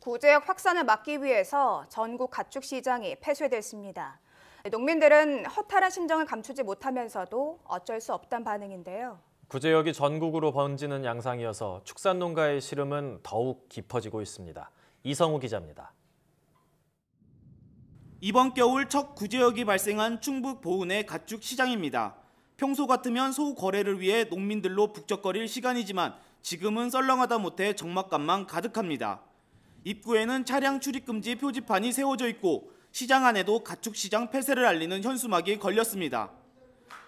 구제역 확산을 막기 위해서 전국 가축 시장이 폐쇄됐습니다. 농민들은 허탈한 심정을 감추지 못하면서도 어쩔 수 없단 반응인데요. 구제역이 전국으로 번지는 양상이어서 축산 농가의 시름은 더욱 깊어지고 있습니다. 이성우 기자입니다. 이번 겨울 첫 구제역이 발생한 충북 보은의 가축 시장입니다. 평소 같으면 소 거래를 위해 농민들로 북적거릴 시간이지만 지금은 썰렁하다 못해 적막감만 가득합니다. 입구에는 차량 출입 금지 표지판이 세워져 있고 시장 안에도 가축 시장 폐쇄를 알리는 현수막이 걸렸습니다.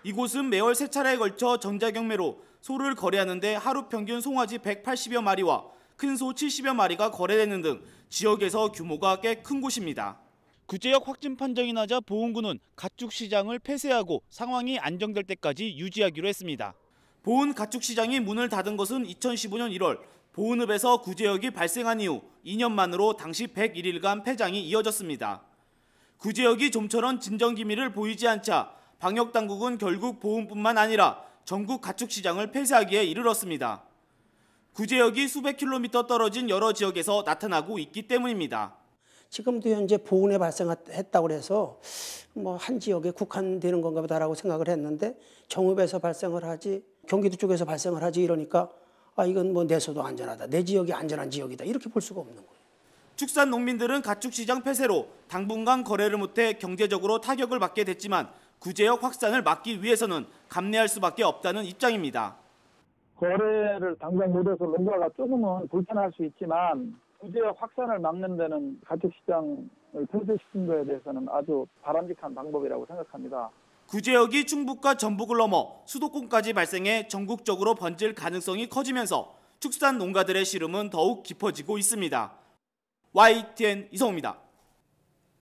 이곳은 매월 세 차례에 걸쳐 전자경매로 소를 거래하는데 하루 평균 송아지 180여 마리와 큰 소 70여 마리가 거래되는 등 지역에서 규모가 꽤 큰 곳입니다. 구제역 확진 판정이 나자 보훈군은 가축 시장을 폐쇄하고 상황이 안정될 때까지 유지하기로 했습니다. 보훈 가축 시장이 문을 닫은 것은 2015년 1월 보은읍에서 구제역이 발생한 이후 2년 만으로 당시 101일간 폐장이 이어졌습니다. 구제역이 좀처럼 진정 기미를 보이지 않자 방역 당국은 결국 보훈뿐만 아니라 전국 가축 시장을 폐쇄하기에 이르렀습니다. 구제역이 수백 킬로미터 떨어진 여러 지역에서 나타나고 있기 때문입니다. 지금도 현재 보훈에 발생했다고 해서 뭐 한 지역에 국한되는 건가 보다라고 생각을 했는데 정읍에서 발생을 하지 경기도 쪽에서 발생을 하지 이러니까 아 이건 뭐 내소도 안전하다. 내 지역이 안전한 지역이다. 이렇게 볼 수가 없는 거예요. 축산 농민들은 가축 시장 폐쇄로 당분간 거래를 못해 경제적으로 타격을 받게 됐지만 구제역 확산을 막기 위해서는 감내할 수밖에 없다는 입장입니다. 거래를 당장 못해서 농가가 조금은 불편할 수 있지만 구제역 확산을 막는 데는 가축 시장을 폐쇄시킨 거에 대해서는 아주 바람직한 방법이라고 생각합니다. 구제역이 충북과 전북을 넘어 수도권까지 발생해 전국적으로 번질 가능성이 커지면서 축산 농가들의 시름은 더욱 깊어지고 있습니다. YTN 이성우입니다.